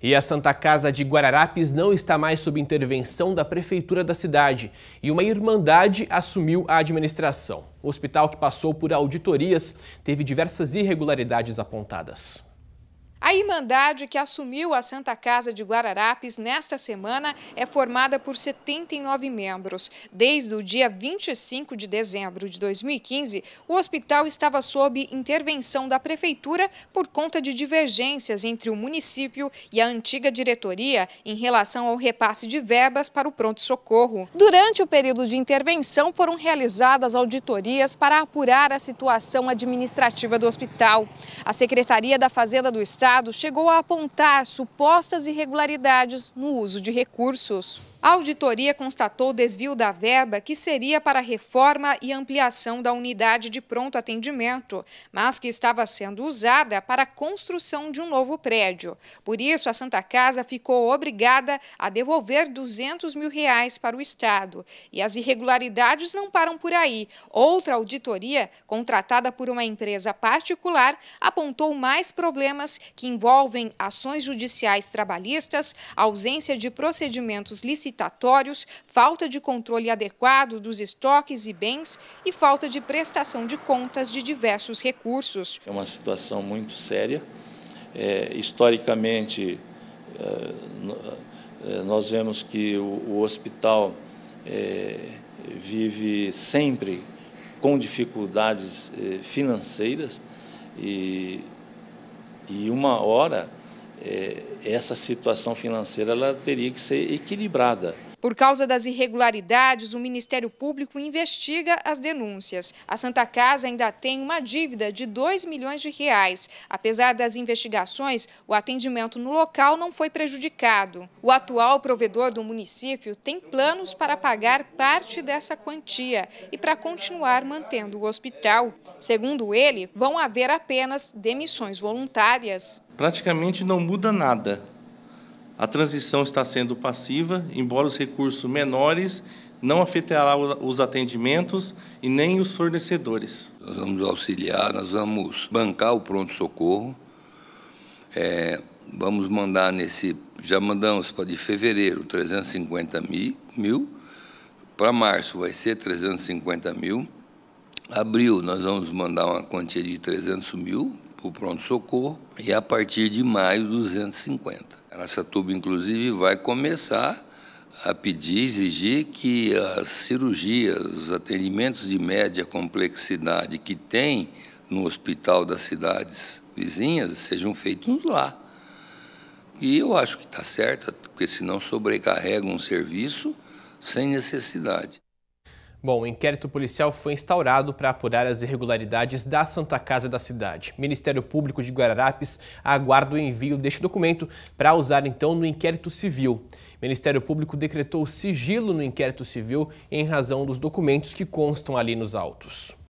E a Santa Casa de Guararapes não está mais sob intervenção da prefeitura da cidade e uma irmandade assumiu a administração. O hospital, que passou por auditorias, teve diversas irregularidades apontadas. A Irmandade, que assumiu a Santa Casa de Guararapes nesta semana, é formada por 79 membros. Desde o dia 25 de dezembro de 2015, o hospital estava sob intervenção da Prefeitura por conta de divergências entre o município e a antiga diretoria em relação ao repasse de verbas para o pronto-socorro. Durante o período de intervenção, foram realizadas auditorias para apurar a situação administrativa do hospital. A Secretaria da Fazenda do Estado chegou a apontar supostas irregularidades no uso de recursos. A auditoria constatou desvio da verba que seria para a reforma e ampliação da unidade de pronto atendimento, mas que estava sendo usada para a construção de um novo prédio. Por isso, a Santa Casa ficou obrigada a devolver 200 mil reais para o Estado. E as irregularidades não param por aí. Outra auditoria, contratada por uma empresa particular, apontou mais problemas que envolvem ações judiciais trabalhistas, ausência de procedimentos licitatórios, falta de controle adequado dos estoques e bens e falta de prestação de contas de diversos recursos. É uma situação muito séria. É, historicamente, é, é nós vemos que o, o hospital é, vive sempre com dificuldades é, financeiras e e uma hora é, essa situação financeira ela teria que ser equilibrada. Por causa das irregularidades, o Ministério Público investiga as denúncias. A Santa Casa ainda tem uma dívida de 2 milhões de reais. Apesar das investigações, o atendimento no local não foi prejudicado. O atual provedor do município tem planos para pagar parte dessa quantia e para continuar mantendo o hospital. Segundo ele, vão haver apenas demissões voluntárias. Praticamente não muda nada a transição está sendo passiva, embora os recursos menores não afetará os atendimentos e nem os fornecedores. Nós vamos auxiliar, nós vamos bancar o pronto-socorro, é, vamos mandar nesse, já mandamos para de fevereiro 350 mil, mil para março vai ser 350 mil, abril nós vamos mandar uma quantia de 300 mil para o pronto-socorro e a partir de maio 250. A Araçatuba, inclusive, vai começar a pedir, exigir que as cirurgias, os atendimentos de média complexidade que tem no hospital das cidades vizinhas sejam feitos lá. E eu acho que está certa, porque senão sobrecarrega um serviço sem necessidade. Bom, o um inquérito policial foi instaurado para apurar as irregularidades da Santa Casa da cidade. Ministério Público de Guararapes aguarda o envio deste documento para usar então no inquérito civil. Ministério Público decretou sigilo no inquérito civil em razão dos documentos que constam ali nos autos.